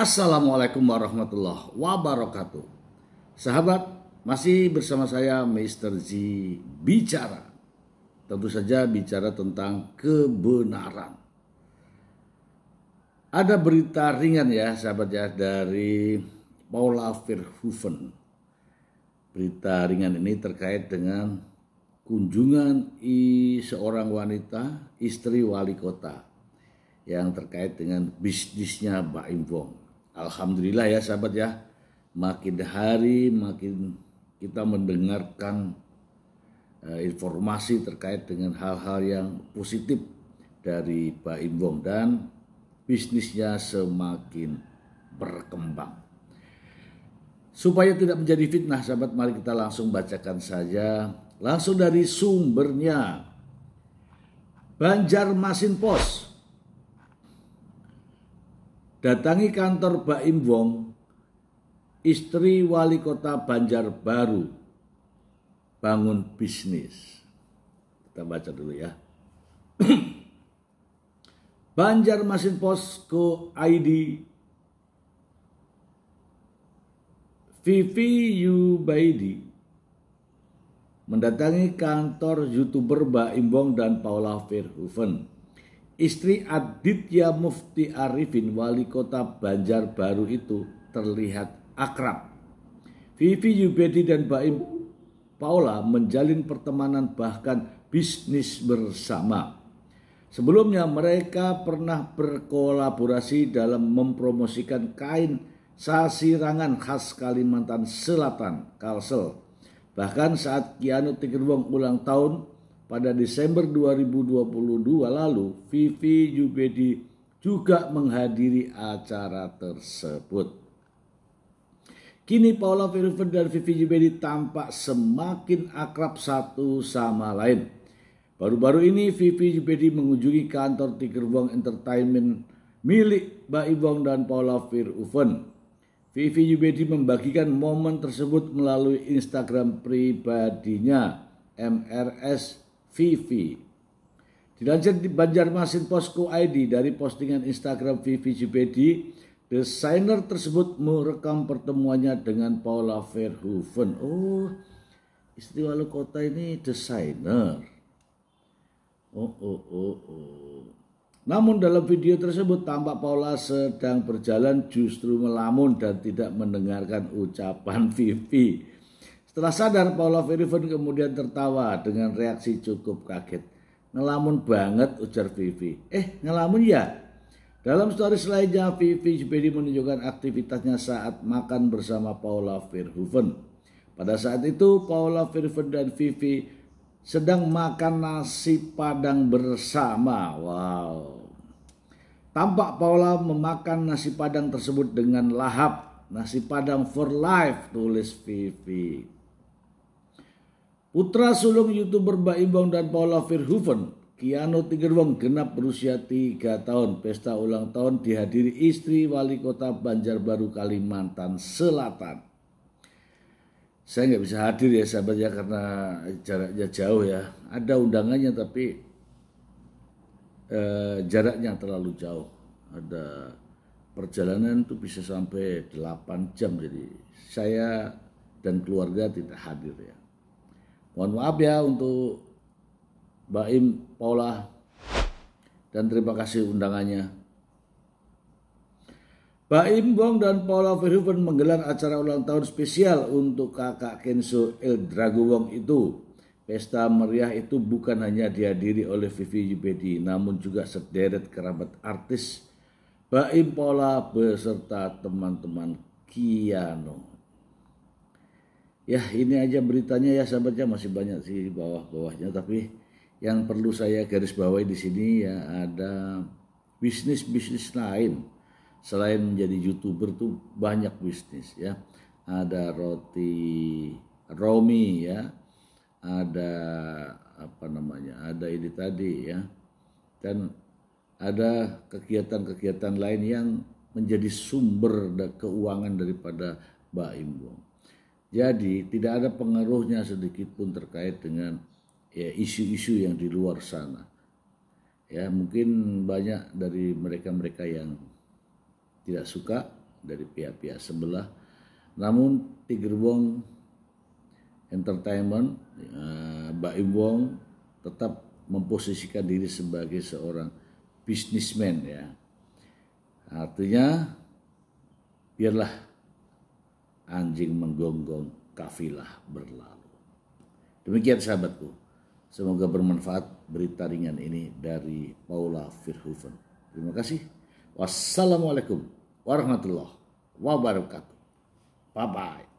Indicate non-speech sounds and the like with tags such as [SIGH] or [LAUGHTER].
Assalamualaikum warahmatullahi wabarakatuh. Sahabat, masih bersama saya Mr. Z bicara. Tentu saja bicara tentang kebenaran. Ada berita ringan ya sahabat ya dari Paula Verhoeven. Berita ringan ini terkait dengan kunjungan i seorang wanita istri wali kota yang terkait dengan bisnisnya Mbak Im Alhamdulillah ya sahabat ya, makin hari makin kita mendengarkan uh, informasi terkait dengan hal-hal yang positif dari Pak Imbong dan bisnisnya semakin berkembang. Supaya tidak menjadi fitnah sahabat mari kita langsung bacakan saja langsung dari sumbernya Banjarmasin Pos Datangi kantor Baim Imbong istri wali kota Banjarbaru, bangun bisnis. Kita baca dulu ya. [CLEARS THROAT] Banjar Masin Posko ID Vivi Yubaidi mendatangi kantor youtuber Mbak Imbong dan Paula Verhoeven istri Aditya Mufti Arifin wali kota Banjarbaru itu terlihat akrab. Vivi Yubedi dan Baim Paula menjalin pertemanan bahkan bisnis bersama. Sebelumnya mereka pernah berkolaborasi dalam mempromosikan kain sasirangan khas Kalimantan Selatan, Kalsel. Bahkan saat Kianu Tigerwong ulang tahun pada Desember 2022 lalu, Vivi Jubedi juga menghadiri acara tersebut. Kini Paula Verhoeven dan Vivi Jubedi tampak semakin akrab satu sama lain. Baru-baru ini Vivi Jubedi mengunjungi kantor Wong Entertainment milik Mbak Ibong dan Paula Verhoeven. Vivi Jubedi membagikan momen tersebut melalui Instagram pribadinya MRS Vivi. Dilanjut di Banjarmasin Posko ID dari postingan Instagram Vivi Cipedi, desainer tersebut merekam pertemuannya dengan Paula Verhoeven. Oh, istri wali kota ini desainer. Oh, oh, oh, oh. Namun dalam video tersebut tampak Paula sedang berjalan justru melamun dan tidak mendengarkan ucapan [LAUGHS] Vivi. Setelah sadar, Paula Verhoeven kemudian tertawa dengan reaksi cukup kaget. Ngelamun banget, ujar Vivi. Eh, ngelamun ya? Dalam story selainnya, Vivi Jibedi menunjukkan aktivitasnya saat makan bersama Paula Verhoeven. Pada saat itu, Paula Verhoeven dan Vivi sedang makan nasi padang bersama. Wow. Tampak Paula memakan nasi padang tersebut dengan lahap. Nasi padang for life, tulis Vivi. Putra sulung youtuber Mbak Ibong dan Paula Verhoeven, Kiano Tigerwong genap berusia 3 tahun. Pesta ulang tahun dihadiri istri wali kota Banjarbaru, Kalimantan Selatan. Saya nggak bisa hadir ya sahabat ya karena jaraknya jauh ya. Ada undangannya tapi eh, jaraknya terlalu jauh. Ada perjalanan itu bisa sampai 8 jam jadi saya dan keluarga tidak hadir ya. Mohon maaf ya untuk Baim Paula dan terima kasih undangannya. Baim Wong dan Paula Verhoeven menggelar acara ulang tahun spesial untuk kakak Kenzo El Drago Wong itu. Pesta meriah itu bukan hanya dihadiri oleh Vivi Yubedi, namun juga sederet kerabat artis Baim Paula beserta teman-teman Kiano. Ya ini aja beritanya ya sahabatnya masih banyak sih di bawah-bawahnya tapi yang perlu saya garis bawahi di sini ya ada bisnis-bisnis lain selain menjadi youtuber tuh banyak bisnis ya ada roti romi ya ada apa namanya ada ini tadi ya dan ada kegiatan-kegiatan lain yang menjadi sumber keuangan daripada Mbak Imbong. Jadi tidak ada pengaruhnya sedikit pun terkait dengan isu ya, isu-isu yang di luar sana. Ya mungkin banyak dari mereka-mereka yang tidak suka dari pihak-pihak sebelah. Namun Tiger Wong Entertainment, ya, Mbak Wong tetap memposisikan diri sebagai seorang bisnismen ya. Artinya biarlah anjing menggonggong, kafilah berlalu. Demikian sahabatku, semoga bermanfaat berita ringan ini dari Paula Verhoeven. Terima kasih. Wassalamualaikum warahmatullahi wabarakatuh. Bye-bye.